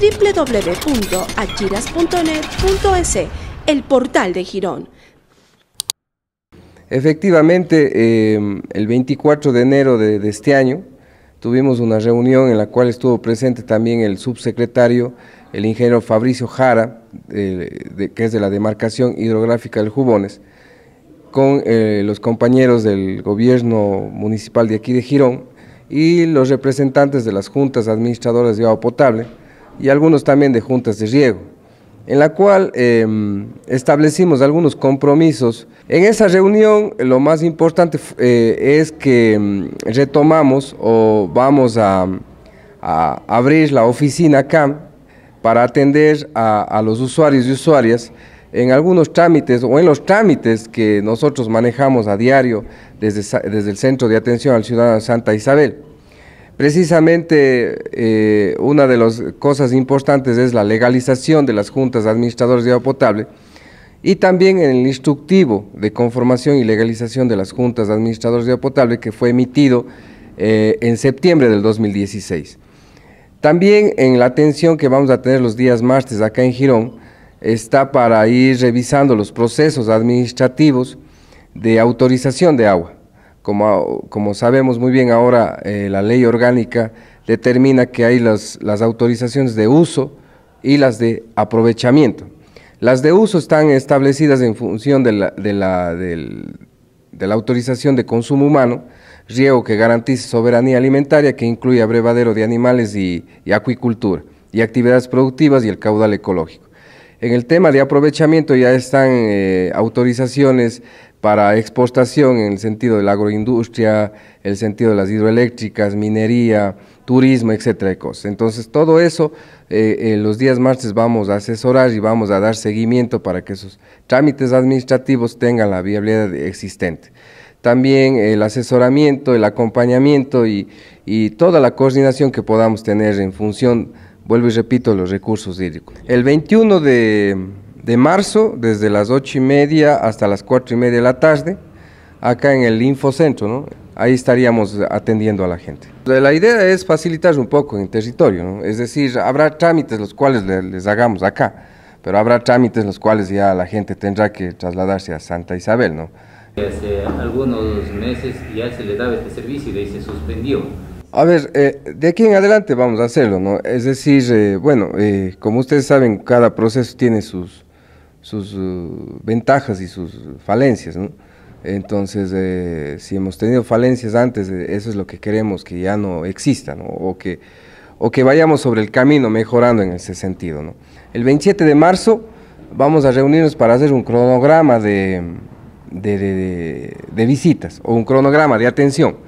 www.achiras.net.es, el portal de Girón. Efectivamente, em, el 24 de enero de, este año tuvimos una reunión en la cual estuvo presente también el subsecretario, el ingeniero Fabricio Jara, que es de la demarcación hidrográfica del Jubones, con eh, los compañeros del gobierno municipal de aquí de Girón y los representantes de las juntas administradoras de agua potable y algunos también de juntas de riego, en la cual em, establecimos algunos compromisos. En esa reunión lo más importante eh, es que em, retomamos o vamos a, abrir la oficina acá para atender a, los usuarios y usuarias en algunos trámites o en los trámites que nosotros manejamos a diario desde, desde el Centro de Atención al Ciudadano de Santa Isabel. Precisamente eh, una de las cosas importantes es la legalización de las juntas administradoras de agua potable y también en el instructivo de conformación y legalización de las juntas administradoras de agua potable que fue emitido eh, en septiembre del 2016. También en la atención que vamos a tener los días martes acá en Girón está para ir revisando los procesos administrativos de autorización de agua. Como, sabemos muy bien ahora, eh, la ley orgánica determina que hay las, autorizaciones de uso y las de aprovechamiento. Las de uso están establecidas en función de la, autorización de consumo humano, riego que garantice soberanía alimentaria, que incluye abrevadero de animales y acuicultura, y actividades productivas y el caudal ecológico. En el tema de aprovechamiento ya están eh, autorizaciones para exportación en el sentido de la agroindustria, el sentido de las hidroeléctricas, minería, turismo, etcétera. Cosas. Entonces, todo eso eh, eh, los días martes vamos a asesorar y vamos a dar seguimiento para que esos trámites administrativos tengan la viabilidad existente. También el asesoramiento, el acompañamiento y, y toda la coordinación que podamos tener en función vuelvo y repito, los recursos hídricos. El 21 de, de marzo, desde las 8 y media hasta las 4 y media de la tarde, acá en el Infocentro, ¿no? ahí estaríamos atendiendo a la gente. La idea es facilitar un poco en el territorio, ¿no? es decir, habrá trámites los cuales les, hagamos acá, pero habrá trámites los cuales ya la gente tendrá que trasladarse a Santa Isabel. ¿no? Hace algunos meses ya se le daba este servicio y se suspendió a ver, eh, de aquí en adelante vamos a hacerlo, ¿no? Es decir, eh, bueno, eh, como ustedes saben, cada proceso tiene sus, sus uh, ventajas y sus falencias, ¿no? Entonces, si hemos tenido falencias antes, eso es lo que queremos que ya no exista, ¿no? O que, o que vayamos sobre el camino mejorando en ese sentido, ¿no? El 27 de marzo vamos a reunirnos para hacer un cronograma de visitas o un cronograma de atención